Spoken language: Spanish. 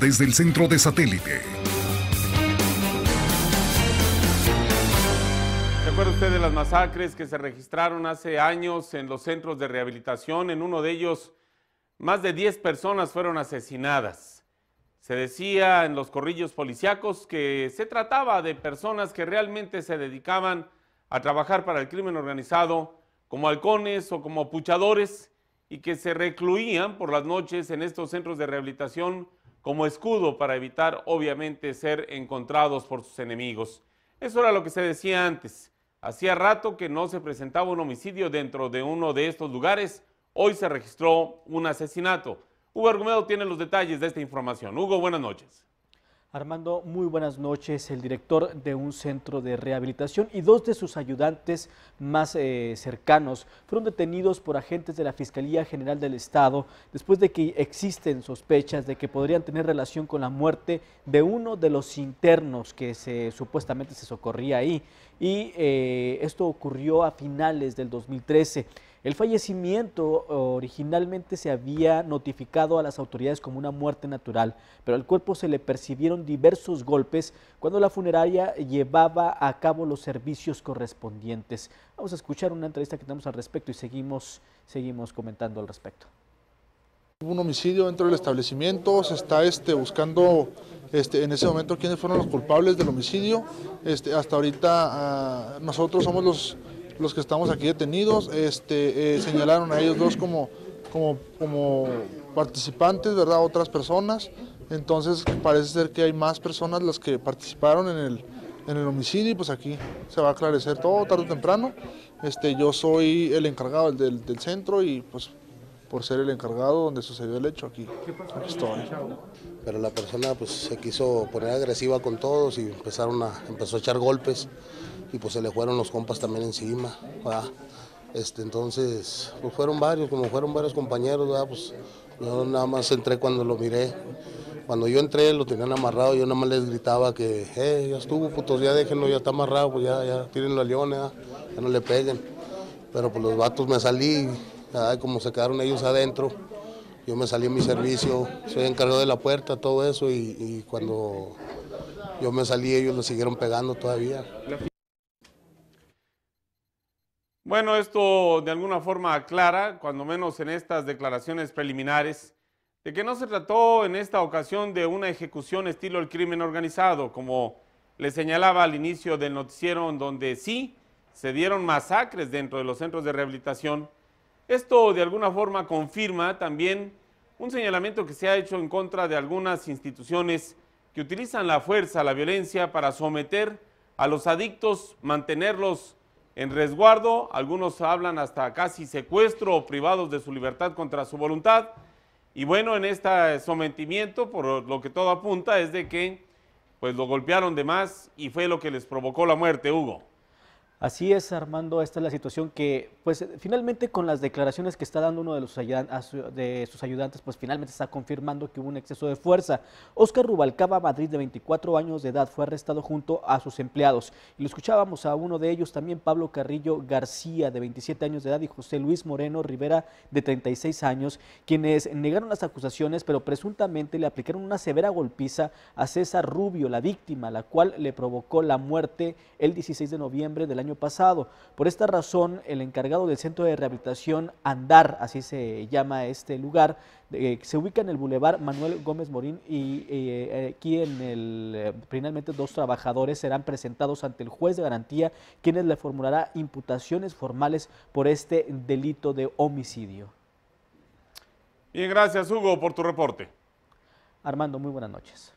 desde el centro de satélite. ¿Se acuerda usted de las masacres que se registraron hace años en los centros de rehabilitación? En uno de ellos, más de 10 personas fueron asesinadas. Se decía en los corrillos policíacos que se trataba de personas que realmente se dedicaban a trabajar para el crimen organizado como halcones o como puchadores y que se recluían por las noches en estos centros de rehabilitación como escudo para evitar obviamente ser encontrados por sus enemigos. Eso era lo que se decía antes. Hacía rato que no se presentaba un homicidio dentro de uno de estos lugares. Hoy se registró un asesinato. Hugo Argumedo tiene los detalles de esta información. Hugo, buenas noches. Armando, muy buenas noches. El director de un centro de rehabilitación y dos de sus ayudantes más eh, cercanos fueron detenidos por agentes de la Fiscalía General del Estado después de que existen sospechas de que podrían tener relación con la muerte de uno de los internos que se, supuestamente se socorría ahí. Y eh, esto ocurrió a finales del 2013. El fallecimiento originalmente se había notificado a las autoridades como una muerte natural, pero al cuerpo se le percibieron diversos golpes cuando la funeraria llevaba a cabo los servicios correspondientes. Vamos a escuchar una entrevista que tenemos al respecto y seguimos, seguimos comentando al respecto. Hubo un homicidio dentro del establecimiento, se está este, buscando este, en ese momento quiénes fueron los culpables del homicidio. Este, hasta ahorita ah, nosotros somos los los que estamos aquí detenidos, este, eh, señalaron a ellos dos como, como, como participantes, ¿verdad? Otras personas. Entonces parece ser que hay más personas las que participaron en el, homicidio y pues aquí se va a aclarecer todo tarde o temprano. Este, yo soy el encargado del, del centro y pues por ser el encargado donde sucedió el hecho aquí. aquí estoy. Pero la persona pues se quiso poner agresiva con todos y empezaron a, empezó a echar golpes y pues se le fueron los compas también encima. Este, entonces, pues fueron varios, como fueron varios compañeros, pues, yo nada más entré cuando lo miré. Cuando yo entré lo tenían amarrado, yo nada más les gritaba que, eh, ya estuvo, putos, ya déjenlo, ya está amarrado, pues ya, ya tienen león, ya no le peguen. Pero pues los vatos me salí nada, como se quedaron ellos adentro, yo me salí a mi servicio, soy encargado de la puerta, todo eso, y, cuando yo me salí ellos lo siguieron pegando todavía. Bueno, esto de alguna forma aclara, cuando menos en estas declaraciones preliminares, de que no se trató en esta ocasión de una ejecución estilo el crimen organizado, como le señalaba al inicio del noticiero, donde sí se dieron masacres dentro de los centros de rehabilitación, esto de alguna forma confirma también un señalamiento que se ha hecho en contra de algunas instituciones que utilizan la fuerza, la violencia para someter a los adictos, mantenerlos en resguardo, algunos hablan hasta casi secuestro o privados de su libertad contra su voluntad. Y bueno, en este sometimiento, por lo que todo apunta, es de que pues lo golpearon de más y fue lo que les provocó la muerte, Hugo. Así es, Armando, esta es la situación que, pues finalmente con las declaraciones que está dando uno de, sus ayudantes, pues finalmente está confirmando que hubo un exceso de fuerza. Oscar Rubalcaba Madrid, de 24 años de edad, fue arrestado junto a sus empleados. Y lo escuchábamos a uno de ellos también, Pablo Carrillo García, de 27 años de edad, y José Luis Moreno Rivera, de 36 años, quienes negaron las acusaciones, pero presuntamente le aplicaron una severa golpiza a César Rubio, la víctima, la cual le provocó la muerte el 16 de noviembre del año pasado. Por esta razón, el encargado del centro de rehabilitación Andar, así se llama este lugar, eh, se ubica en el bulevar Manuel Gómez Morín y eh, eh, aquí en el, finalmente dos trabajadores serán presentados ante el juez de garantía, quienes le formulará imputaciones formales por este delito de homicidio. Bien, gracias Hugo por tu reporte. Armando, muy buenas noches.